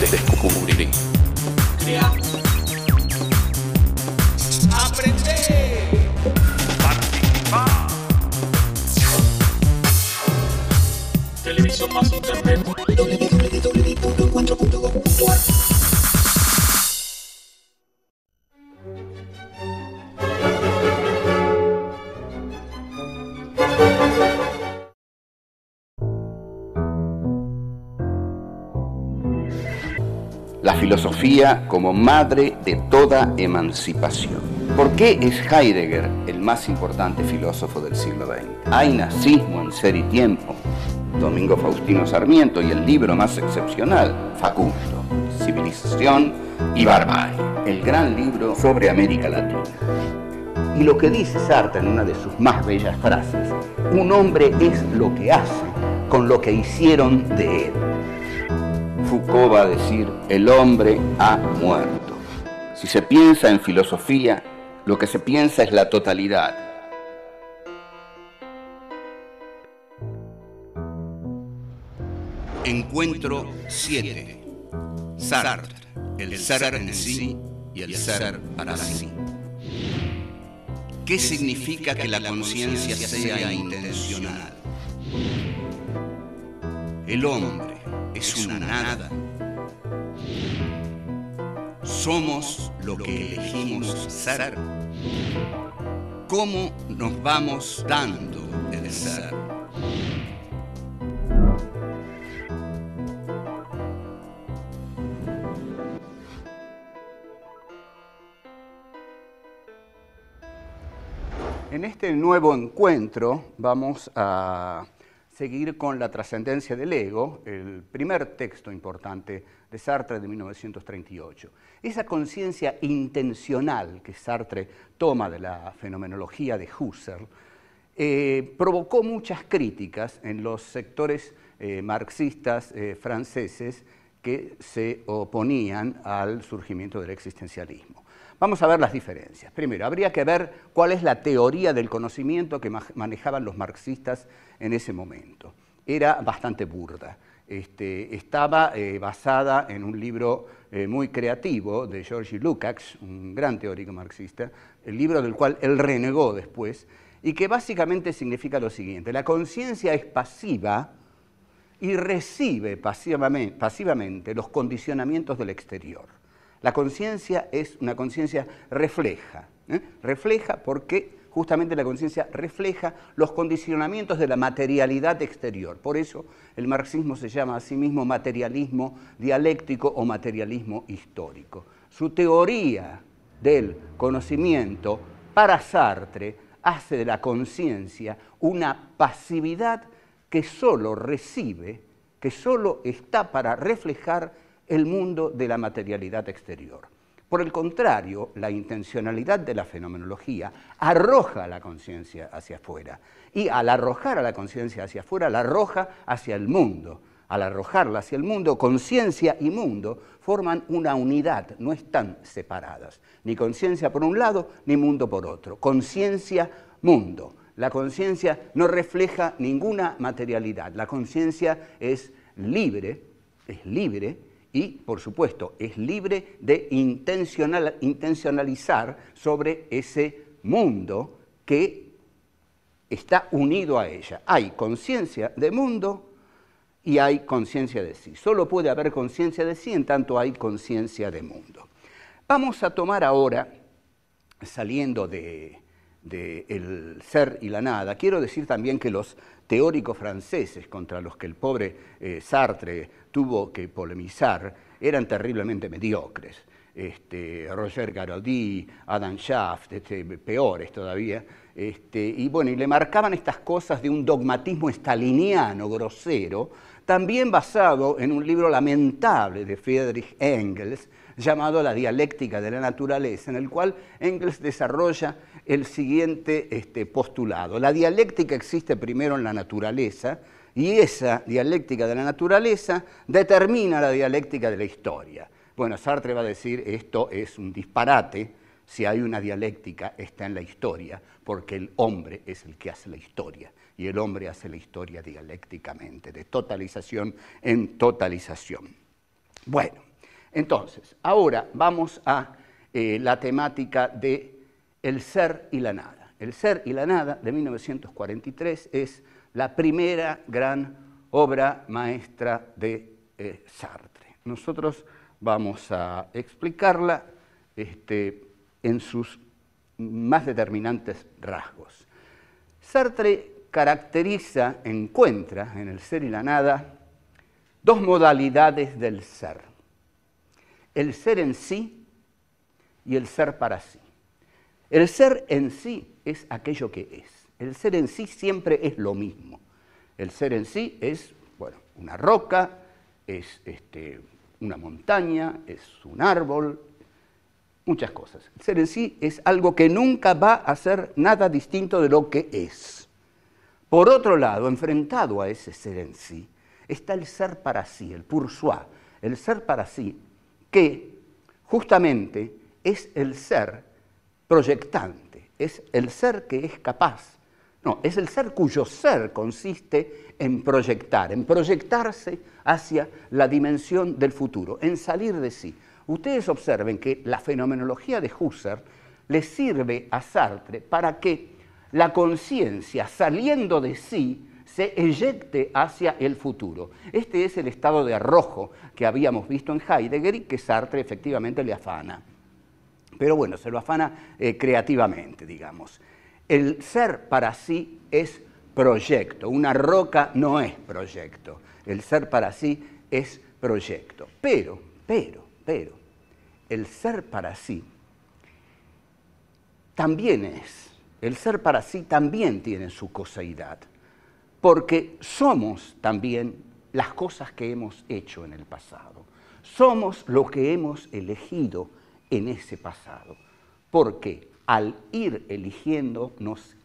Descubrir. Crear. Aprender. Participar. Televisión más internet. como madre de toda emancipación. ¿Por qué es Heidegger el más importante filósofo del siglo XX? Hay nazismo en ser y tiempo. Domingo Faustino Sarmiento y el libro más excepcional, Facundo, Civilización y Barbarie, el gran libro sobre América Latina. Y lo que dice Sartre en una de sus más bellas frases, un hombre es lo que hace con lo que hicieron de él. Foucault va a decir, el hombre ha muerto. Si se piensa en filosofía, lo que se piensa es la totalidad. Encuentro 7. Sartre, el ser en sí y el ser para sí. ¿Qué significa que la conciencia sea intencional? El hombre es una nada. Somos lo que elegimos ser. ¿Cómo nos vamos dando el ser? En este nuevo encuentro vamos a seguir con la trascendencia del ego, el primer texto importante de Sartre de 1938. Esa conciencia intencional que Sartre toma de la fenomenología de Husserl eh, provocó muchas críticas en los sectores eh, marxistas eh, franceses que se oponían al surgimiento del existencialismo. Vamos a ver las diferencias. Primero, habría que ver cuál es la teoría del conocimiento que manejaban los marxistas en ese momento. Era bastante burda. Este, estaba eh, basada en un libro eh, muy creativo de Georgi Lukács, un gran teórico marxista, el libro del cual él renegó después, y que básicamente significa lo siguiente, la conciencia es pasiva y recibe pasivamente los condicionamientos del exterior. La conciencia es una conciencia refleja, ¿eh? refleja porque justamente la conciencia refleja los condicionamientos de la materialidad exterior. Por eso el marxismo se llama a sí mismo materialismo dialéctico o materialismo histórico. Su teoría del conocimiento para Sartre hace de la conciencia una pasividad que solo recibe, que solo está para reflejar el mundo de la materialidad exterior. Por el contrario, la intencionalidad de la fenomenología arroja a la conciencia hacia afuera y al arrojar a la conciencia hacia afuera, la arroja hacia el mundo. Al arrojarla hacia el mundo, conciencia y mundo forman una unidad, no están separadas, ni conciencia por un lado, ni mundo por otro. Conciencia, mundo. La conciencia no refleja ninguna materialidad, la conciencia es libre, es libre y, por supuesto, es libre de intencional, intencionalizar sobre ese mundo que está unido a ella. Hay conciencia de mundo y hay conciencia de sí. Solo puede haber conciencia de sí en tanto hay conciencia de mundo. Vamos a tomar ahora, saliendo de, el ser y la nada, quiero decir también que los teóricos franceses contra los que el pobre eh, Sartre tuvo que polemizar eran terriblemente mediocres. Este, Roger Garaudy, Adam Shaft, este, peores todavía, este, y bueno, y le marcaban estas cosas de un dogmatismo staliniano grosero, también basado en un libro lamentable de Friedrich Engels, llamado La dialéctica de la naturaleza, en el cual Engels desarrolla el siguiente este, postulado. La dialéctica existe primero en la naturaleza y esa dialéctica de la naturaleza determina la dialéctica de la historia. Bueno, Sartre va a decir esto es un disparate, si hay una dialéctica está en la historia, porque el hombre es el que hace la historia y el hombre hace la historia dialécticamente, de totalización en totalización. Bueno. Entonces, ahora vamos a eh, la temática de El ser y la nada. El ser y la nada de 1943 es la primera gran obra maestra de eh, Sartre. Nosotros vamos a explicarla este, en sus más determinantes rasgos. Sartre caracteriza, encuentra en el ser y la nada, dos modalidades del ser el ser en sí y el ser para sí. El ser en sí es aquello que es. El ser en sí siempre es lo mismo. El ser en sí es, bueno, una roca, es este, una montaña, es un árbol, muchas cosas. El ser en sí es algo que nunca va a ser nada distinto de lo que es. Por otro lado, enfrentado a ese ser en sí, está el ser para sí, el pur soi. El ser para sí que justamente es el ser proyectante, es el ser que es capaz, no, es el ser cuyo ser consiste en proyectar, en proyectarse hacia la dimensión del futuro, en salir de sí. Ustedes observen que la fenomenología de Husserl le sirve a Sartre para que la conciencia, saliendo de sí, se eyecte hacia el futuro. Este es el estado de arrojo que habíamos visto en Heidegger y que Sartre efectivamente le afana. Pero bueno, se lo afana eh, creativamente, digamos. El ser para sí es proyecto, una roca no es proyecto, el ser para sí es proyecto. Pero, pero, pero, el ser para sí también es, el ser para sí también tiene su coseidad porque somos también las cosas que hemos hecho en el pasado. Somos lo que hemos elegido en ese pasado, porque al ir eligiendo nos,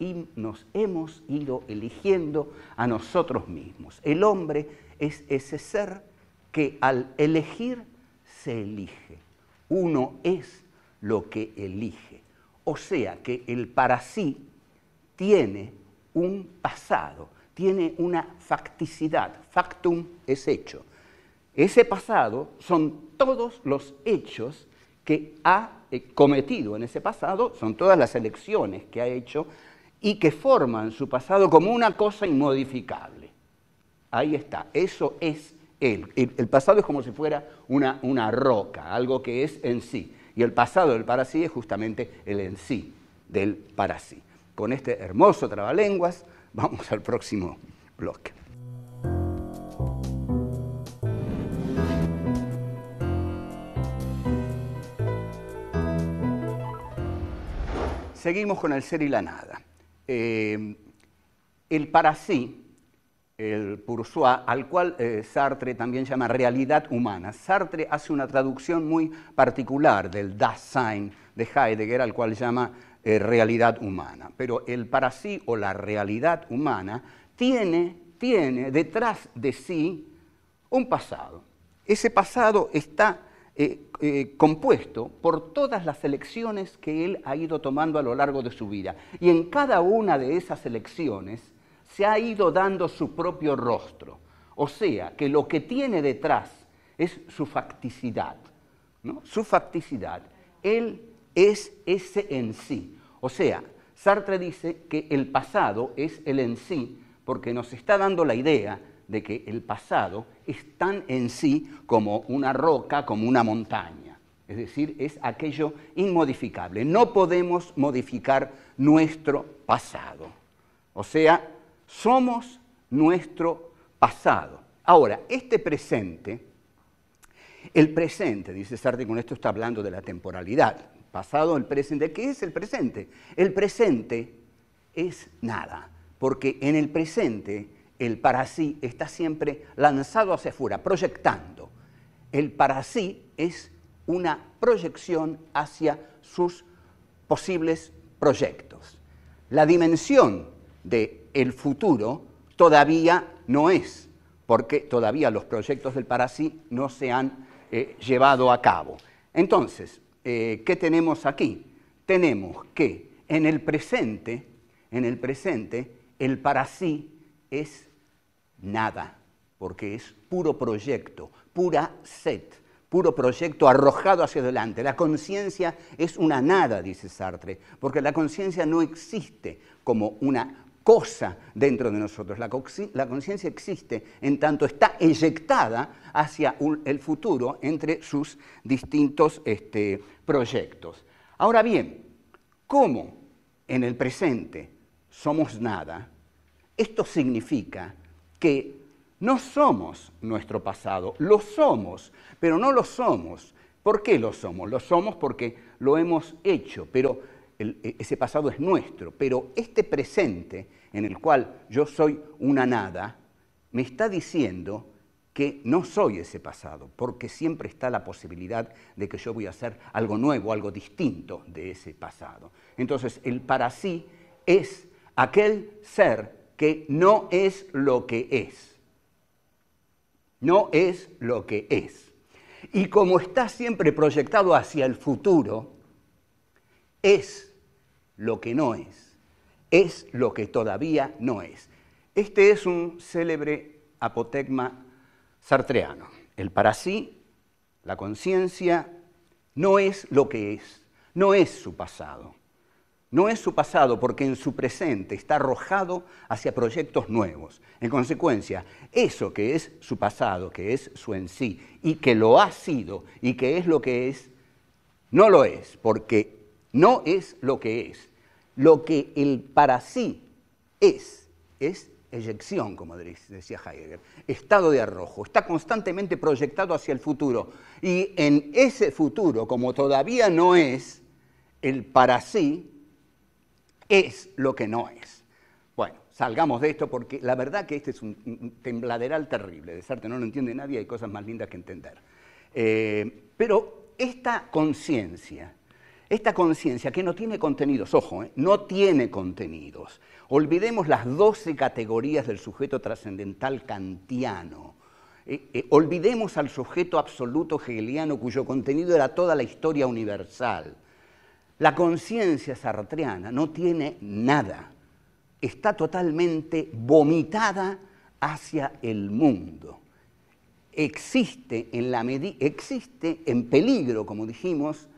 hemos ido eligiendo a nosotros mismos. El hombre es ese ser que al elegir se elige. Uno es lo que elige. O sea que el para sí tiene un pasado tiene una facticidad, factum es hecho. Ese pasado son todos los hechos que ha eh, cometido en ese pasado, son todas las elecciones que ha hecho y que forman su pasado como una cosa inmodificable. Ahí está, eso es él. El pasado es como si fuera una, una roca, algo que es en sí. Y el pasado del para sí es justamente el en sí del para sí. Con este hermoso trabalenguas Vamos al próximo bloque. Seguimos con el ser y la nada. Eh, el para sí, el Pursuá, al cual eh, Sartre también llama realidad humana. Sartre hace una traducción muy particular del Dasein de Heidegger, al cual llama eh, realidad humana. Pero el para sí o la realidad humana tiene, tiene detrás de sí un pasado. Ese pasado está eh, eh, compuesto por todas las elecciones que él ha ido tomando a lo largo de su vida. Y en cada una de esas elecciones se ha ido dando su propio rostro. O sea, que lo que tiene detrás es su facticidad. ¿no? Su facticidad. Él es ese en sí. O sea, Sartre dice que el pasado es el en sí porque nos está dando la idea de que el pasado es tan en sí como una roca, como una montaña. Es decir, es aquello inmodificable. No podemos modificar nuestro pasado. O sea, somos nuestro pasado. Ahora, este presente, el presente, dice Sartre, con esto está hablando de la temporalidad, pasado, el presente. ¿Qué es el presente? El presente es nada, porque en el presente el para sí está siempre lanzado hacia afuera, proyectando. El para sí es una proyección hacia sus posibles proyectos. La dimensión del el futuro todavía no es, porque todavía los proyectos del para sí no se han eh, llevado a cabo. Entonces, eh, ¿qué tenemos aquí? Tenemos que en el presente, en el presente, el para sí es nada, porque es puro proyecto, pura sed, puro proyecto arrojado hacia adelante. La conciencia es una nada, dice Sartre, porque la conciencia no existe como una cosa dentro de nosotros. La, la conciencia existe en tanto está eyectada hacia el futuro entre sus distintos este, proyectos. Ahora bien, ¿cómo en el presente somos nada? Esto significa que no somos nuestro pasado, lo somos, pero no lo somos. ¿Por qué lo somos? Lo somos porque lo hemos hecho, pero e, ese pasado es nuestro, pero este presente en el cual yo soy una nada, me está diciendo que no soy ese pasado, porque siempre está la posibilidad de que yo voy a hacer algo nuevo, algo distinto de ese pasado. Entonces, el para sí es aquel ser que no es lo que es. No es lo que es. Y como está siempre proyectado hacia el futuro, es lo que no es, es lo que todavía no es. Este es un célebre apotegma sartreano. El para sí, la conciencia, no es lo que es, no es su pasado. No es su pasado porque en su presente está arrojado hacia proyectos nuevos. En consecuencia, eso que es su pasado, que es su en sí, y que lo ha sido, y que es lo que es, no lo es, porque no es lo que es lo que el para sí es, es eyección, como decía Heidegger, estado de arrojo, está constantemente proyectado hacia el futuro. Y en ese futuro, como todavía no es, el para sí es lo que no es. Bueno, salgamos de esto porque la verdad que este es un tembladeral terrible, de serte no lo entiende nadie, hay cosas más lindas que entender. Eh, pero esta conciencia esta conciencia que no tiene contenidos, ojo, eh, no tiene contenidos. Olvidemos las 12 categorías del sujeto trascendental kantiano. Eh, eh, olvidemos al sujeto absoluto hegeliano cuyo contenido era toda la historia universal. La conciencia sartreana no tiene nada. Está totalmente vomitada hacia el mundo. Existe en, la existe en peligro, como dijimos,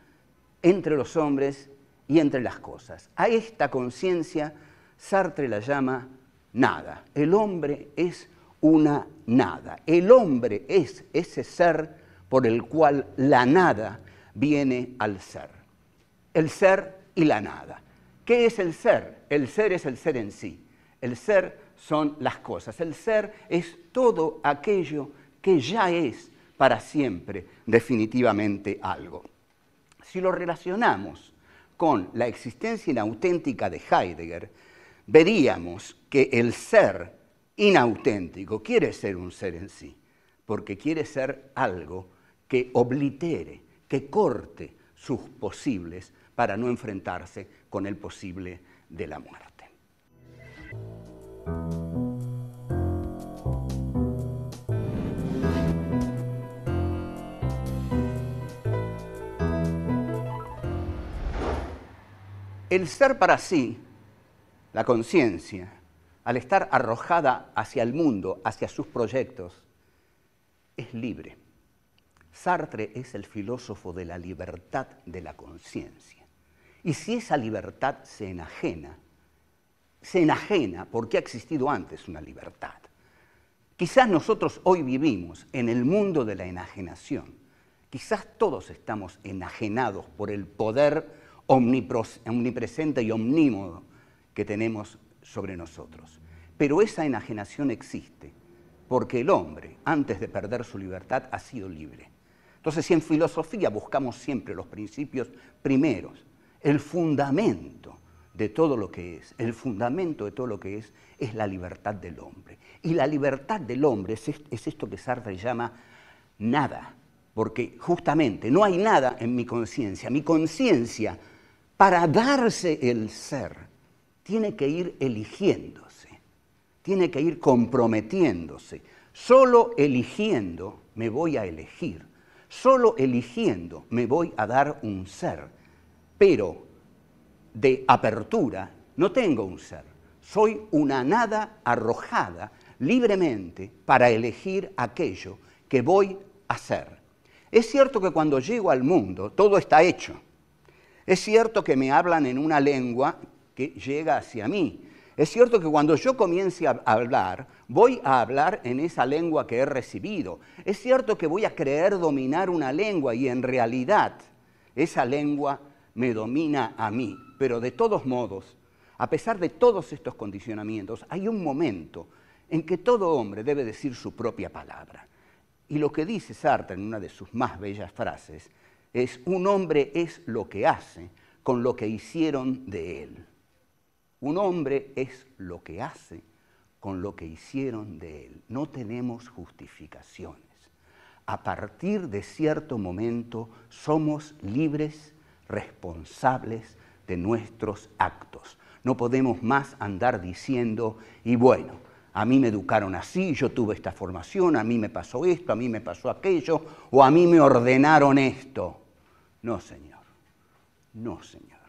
entre los hombres y entre las cosas. A esta conciencia Sartre la llama nada. El hombre es una nada. El hombre es ese ser por el cual la nada viene al ser. El ser y la nada. ¿Qué es el ser? El ser es el ser en sí. El ser son las cosas. El ser es todo aquello que ya es para siempre definitivamente algo. Si lo relacionamos con la existencia inauténtica de Heidegger, veríamos que el ser inauténtico quiere ser un ser en sí, porque quiere ser algo que oblitere, que corte sus posibles para no enfrentarse con el posible de la muerte. El ser para sí, la conciencia, al estar arrojada hacia el mundo, hacia sus proyectos, es libre. Sartre es el filósofo de la libertad de la conciencia. Y si esa libertad se enajena, se enajena porque ha existido antes una libertad. Quizás nosotros hoy vivimos en el mundo de la enajenación. Quizás todos estamos enajenados por el poder omnipresente y omnímodo que tenemos sobre nosotros. Pero esa enajenación existe, porque el hombre, antes de perder su libertad, ha sido libre. Entonces, si en filosofía buscamos siempre los principios primeros, el fundamento de todo lo que es, el fundamento de todo lo que es, es la libertad del hombre. Y la libertad del hombre es, es esto que Sartre llama nada, porque justamente no hay nada en mi conciencia. Mi conciencia para darse el ser, tiene que ir eligiéndose, tiene que ir comprometiéndose. Solo eligiendo me voy a elegir, solo eligiendo me voy a dar un ser, pero de apertura no tengo un ser, soy una nada arrojada libremente para elegir aquello que voy a ser. Es cierto que cuando llego al mundo todo está hecho es cierto que me hablan en una lengua que llega hacia mí. Es cierto que cuando yo comience a hablar, voy a hablar en esa lengua que he recibido. Es cierto que voy a creer dominar una lengua y en realidad esa lengua me domina a mí. Pero de todos modos, a pesar de todos estos condicionamientos, hay un momento en que todo hombre debe decir su propia palabra. Y lo que dice Sartre en una de sus más bellas frases es un hombre es lo que hace con lo que hicieron de él. Un hombre es lo que hace con lo que hicieron de él. No tenemos justificaciones. A partir de cierto momento somos libres, responsables de nuestros actos. No podemos más andar diciendo, y bueno, a mí me educaron así, yo tuve esta formación, a mí me pasó esto, a mí me pasó aquello, o a mí me ordenaron esto. No, Señor. No, Señor.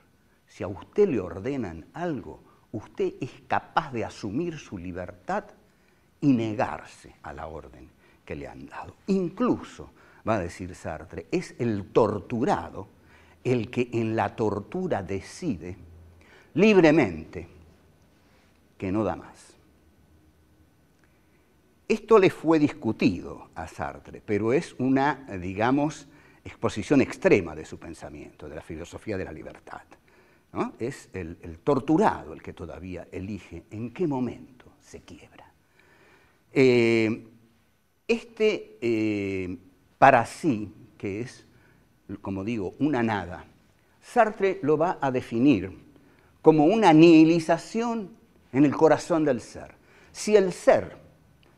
Si a usted le ordenan algo, usted es capaz de asumir su libertad y negarse a la orden que le han dado. Incluso, va a decir Sartre, es el torturado el que en la tortura decide libremente que no da más. Esto le fue discutido a Sartre, pero es una, digamos, exposición extrema de su pensamiento, de la filosofía de la libertad. Es el, torturado el que todavía elige en qué momento se quiebra. Eh, este eh, para sí, que es, como digo, una nada, Sartre lo va a definir como una nihilización en el corazón del ser. Si el ser,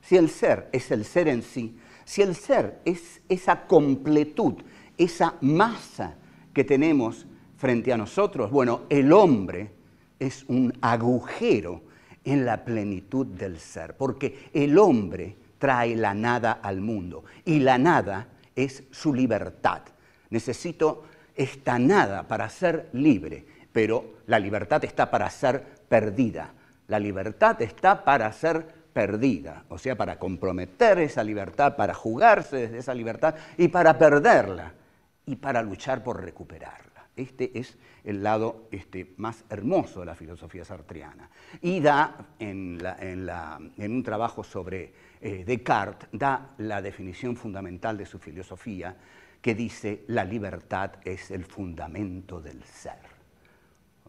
si el ser es el ser en sí, si el ser es esa completud, esa masa que tenemos frente a nosotros? Bueno, el hombre es un agujero en la plenitud del ser, porque el hombre trae la nada al mundo y la nada es su libertad. Necesito esta nada para ser libre, pero la libertad está para ser perdida. La libertad está para ser perdida, o sea, para comprometer esa libertad, para jugarse desde esa libertad y para perderla y para luchar por recuperarla. Este es el lado este, más hermoso de la filosofía sartriana. Y da, en, la, en, un trabajo sobre eh, Descartes, da la definición fundamental de su filosofía, que dice la libertad es el fundamento del ser.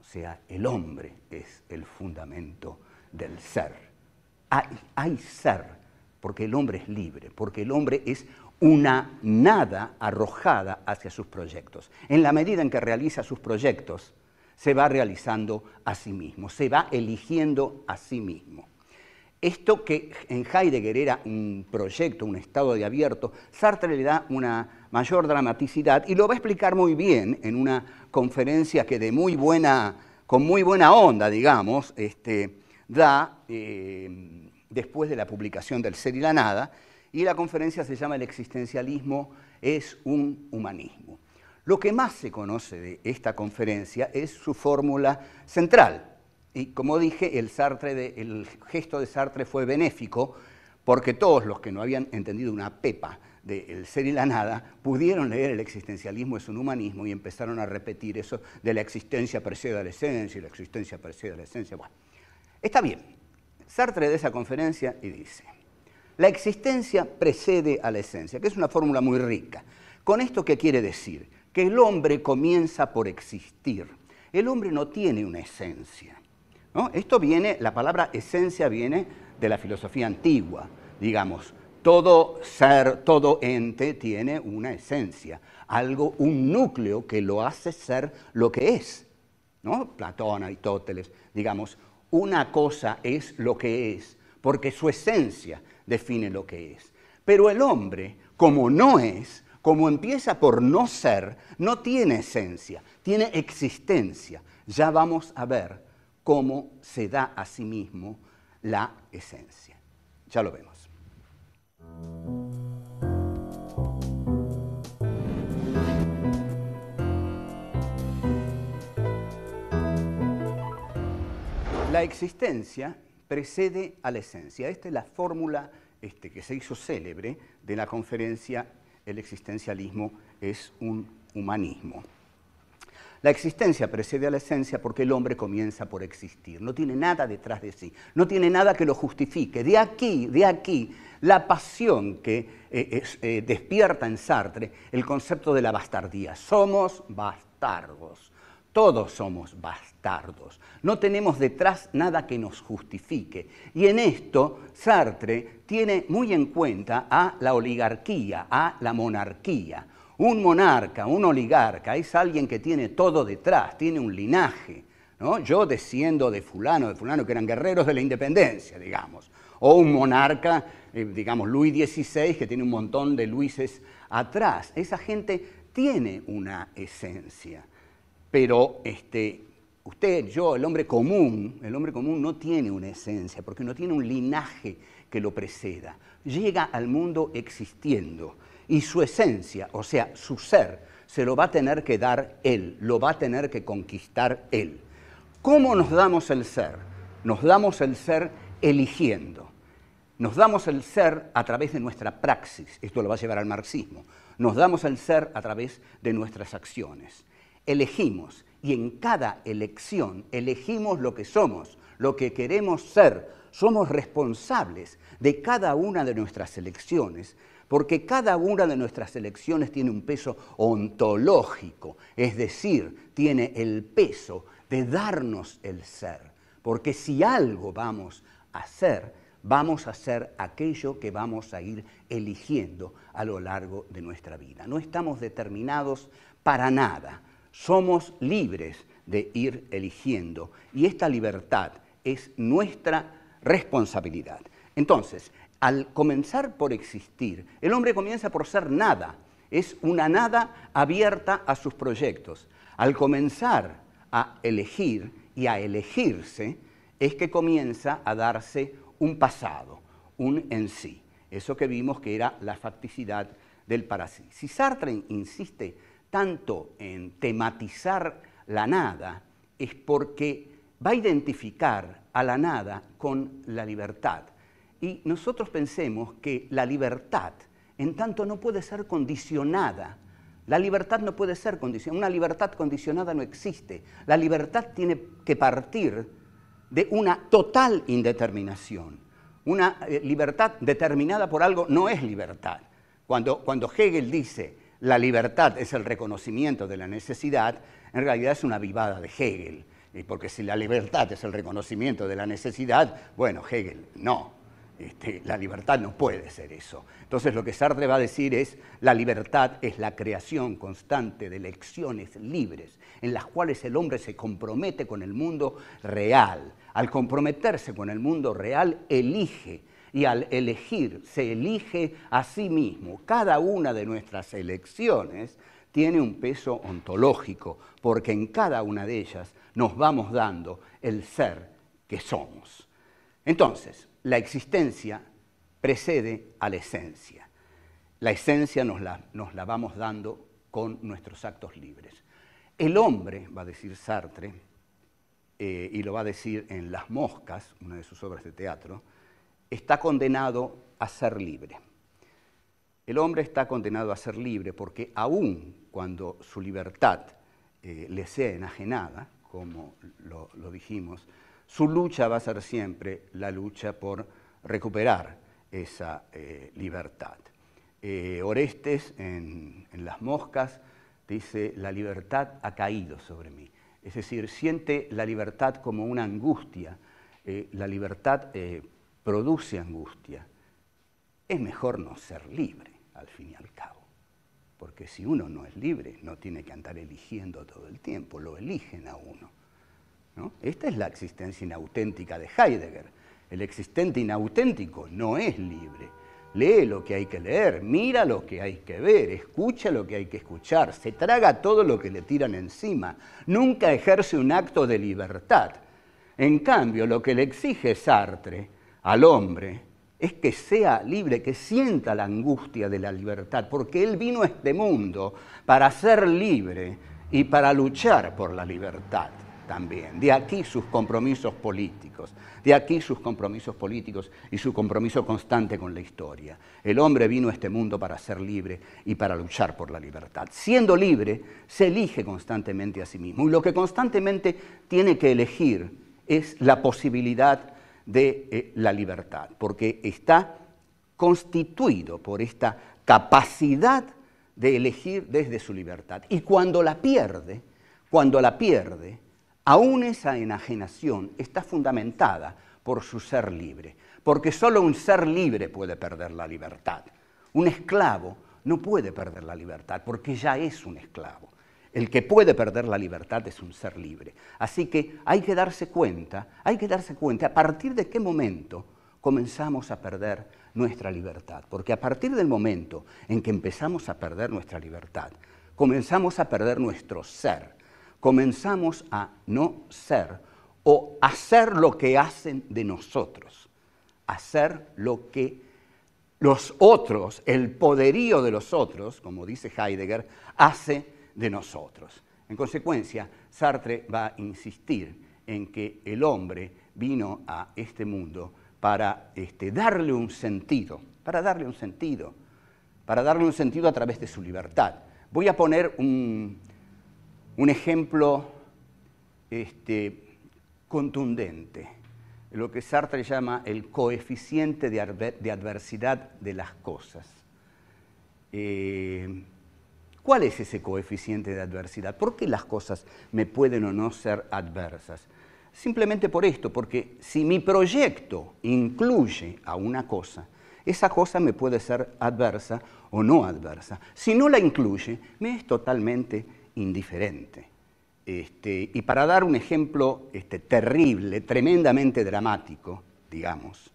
O sea, el hombre es el fundamento del ser. hay, hay ser, porque el hombre es libre, porque el hombre es una nada arrojada hacia sus proyectos. En la medida en que realiza sus proyectos, se va realizando a sí mismo, se va eligiendo a sí mismo. Esto que en Heidegger era un proyecto, un estado de abierto, Sartre le da una mayor dramaticidad y lo va a explicar muy bien en una conferencia que de muy buena, con muy buena onda, digamos, este, da eh, después de la publicación del Ser y la Nada, y la conferencia se llama El existencialismo es un humanismo. Lo que más se conoce de esta conferencia es su fórmula central. Y como dije, el, gesto de Sartre fue benéfico porque todos los que no habían entendido una pepa del ser y la nada, pudieron leer el existencialismo es un humanismo y empezaron a repetir eso de la existencia precede a la esencia y la existencia precede a la esencia. está bien. Sartre de esa conferencia y dice, la existencia precede a la esencia, que es una fórmula muy rica. ¿Con esto qué quiere decir? Que el hombre comienza por existir. El hombre no tiene una esencia. Esto viene, la palabra esencia viene de la filosofía antigua, digamos. Todo ser, todo ente tiene una esencia, algo, un núcleo que lo hace ser lo que es. ¿no? Platón, Aristóteles, digamos, una cosa es lo que es, porque su esencia define lo que es. Pero el hombre, como no es, como empieza por no ser, no tiene esencia, tiene existencia. Ya vamos a ver cómo se da a sí mismo la esencia. Ya lo vemos. La existencia precede a la esencia. Esta es la fórmula este, que se hizo célebre de la conferencia El existencialismo es un humanismo. La existencia precede a la esencia porque el hombre comienza por existir, no tiene nada detrás de sí, no tiene nada que lo justifique. De aquí, de aquí, la pasión que eh, eh, despierta en Sartre el concepto de la bastardía. Somos bastardos. Todos somos bastardos. No tenemos detrás nada que nos justifique. Y en esto Sartre tiene muy en cuenta a la oligarquía, a la monarquía. Un monarca, un oligarca, es alguien que tiene todo detrás, tiene un linaje. Yo desciendo de fulano, de fulano, que eran guerreros de la independencia, digamos. O un monarca, eh, digamos Luis XVI, que tiene un montón de Luises atrás. Esa gente tiene una esencia. Pero este, usted, yo, el hombre común, el hombre común no tiene una esencia, porque no tiene un linaje que lo preceda. Llega al mundo existiendo y su esencia, o sea, su ser, se lo va a tener que dar él, lo va a tener que conquistar él. ¿Cómo nos damos el ser? Nos damos el ser eligiendo. Nos damos el ser a través de nuestra praxis, esto lo va a llevar al marxismo. Nos damos el ser a través de nuestras acciones elegimos y en cada elección elegimos lo que somos, lo que queremos ser. Somos responsables de cada una de nuestras elecciones, porque cada una de nuestras elecciones tiene un peso ontológico, es decir, tiene el peso de darnos el ser. Porque si algo vamos a hacer, vamos a hacer aquello que vamos a ir eligiendo a lo largo de nuestra vida. No estamos determinados para nada somos libres de ir eligiendo y esta libertad es nuestra responsabilidad. Entonces, al comenzar por existir, el hombre comienza por ser nada, es una nada abierta a sus proyectos. Al comenzar a elegir y a elegirse, es que comienza a darse un pasado, un en sí, eso que vimos que era la facticidad del para sí. Si Sartre insiste tanto en tematizar la nada es porque va a identificar a la nada con la libertad. Y nosotros pensemos que la libertad, en tanto, no puede ser condicionada. La libertad no puede ser condicionada. Una libertad condicionada no existe. La libertad tiene que partir de una total indeterminación. Una eh, libertad determinada por algo no es libertad. Cuando, cuando Hegel dice, la libertad es el reconocimiento de la necesidad, en realidad es una vivada de Hegel. Y porque si la libertad es el reconocimiento de la necesidad, bueno, Hegel, no. Este, la libertad no puede ser eso. Entonces lo que Sartre va a decir es, la libertad es la creación constante de elecciones libres en las cuales el hombre se compromete con el mundo real. Al comprometerse con el mundo real, elige y al elegir se elige a sí mismo. Cada una de nuestras elecciones tiene un peso ontológico, porque en cada una de ellas nos vamos dando el ser que somos. Entonces, la existencia precede a la esencia. La esencia nos la, vamos dando con nuestros actos libres. El hombre, va a decir Sartre, eh, y lo va a decir en Las Moscas, una de sus obras de teatro, está condenado a ser libre. El hombre está condenado a ser libre porque aun cuando su libertad eh, le sea enajenada, como lo, dijimos, su lucha va a ser siempre la lucha por recuperar esa eh, libertad. Eh, Orestes en, Las Moscas dice, la libertad ha caído sobre mí. Es decir, siente la libertad como una angustia, la libertad produce angustia, es mejor no ser libre, al fin y al cabo. Porque si uno no es libre, no tiene que andar eligiendo todo el tiempo, lo eligen a uno. Esta es la existencia inauténtica de Heidegger. El existente inauténtico no es libre. Lee lo que hay que leer, mira lo que hay que ver, escucha lo que hay que escuchar, se traga todo lo que le tiran encima, nunca ejerce un acto de libertad. En cambio, lo que le exige Sartre al hombre es que sea libre, que sienta la angustia de la libertad, porque Él vino a este mundo para ser libre y para luchar por la libertad también. De aquí sus compromisos políticos, de aquí sus compromisos políticos y su compromiso constante con la historia. El hombre vino a este mundo para ser libre y para luchar por la libertad. Siendo libre, se elige constantemente a sí mismo y lo que constantemente tiene que elegir es la posibilidad de eh, la libertad, porque está constituido por esta capacidad de elegir desde su libertad. Y cuando la pierde, cuando la pierde, aún esa enajenación está fundamentada por su ser libre, porque solo un ser libre puede perder la libertad. Un esclavo no puede perder la libertad porque ya es un esclavo. El que puede perder la libertad es un ser libre. Así que hay que darse cuenta, hay que darse cuenta a partir de qué momento comenzamos a perder nuestra libertad. Porque a partir del momento en que empezamos a perder nuestra libertad, comenzamos a perder nuestro ser, comenzamos a no ser o hacer lo que hacen de nosotros, hacer lo que los otros, el poderío de los otros, como dice Heidegger, hace de nosotros. En consecuencia, Sartre va a insistir en que el hombre vino a este mundo para este, darle un sentido, para darle un sentido, para darle un sentido a través de su libertad. Voy a poner un, ejemplo este, contundente, lo que Sartre llama el coeficiente de, adversidad de las cosas. Eh, ¿Cuál es ese coeficiente de adversidad? ¿Por qué las cosas me pueden o no ser adversas? Simplemente por esto, porque si mi proyecto incluye a una cosa, esa cosa me puede ser adversa o no adversa. Si no la incluye, me es totalmente indiferente. Este, y para dar un ejemplo este, terrible, tremendamente dramático, digamos,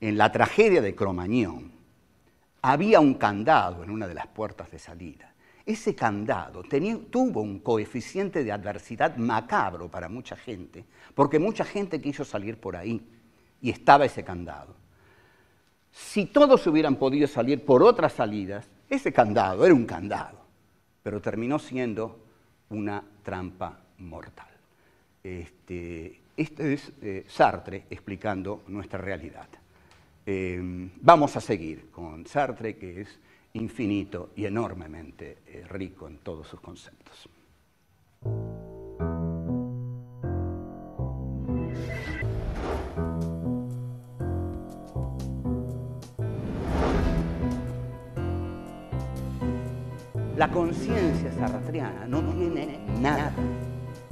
en la tragedia de Cromañón había un candado en una de las puertas de salida ese candado tuvo un coeficiente de adversidad macabro para mucha gente, porque mucha gente quiso salir por ahí y estaba ese candado. Si todos hubieran podido salir por otras salidas, ese candado era un candado, pero terminó siendo una trampa mortal. Este, es eh, Sartre explicando nuestra realidad. Eh, vamos a seguir con Sartre, que es infinito y enormemente eh, rico en todos sus conceptos. La conciencia sarrafriana no tiene nada.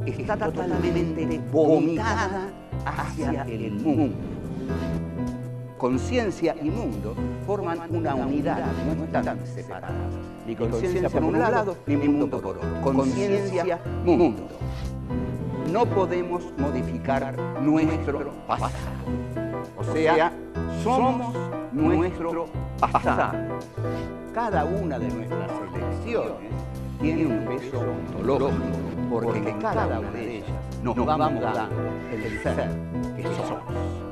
Está totalmente vomitada hacia el mundo conciencia y mundo forman una unidad, no están separados. Ni conciencia por un lado, ni mundo por otro. Conciencia, mundo. No podemos modificar nuestro pasado. O sea, somos nuestro pasado. Cada una de nuestras elecciones tiene un peso ontológico, porque cada una de ellas nos vamos dando el ser que somos.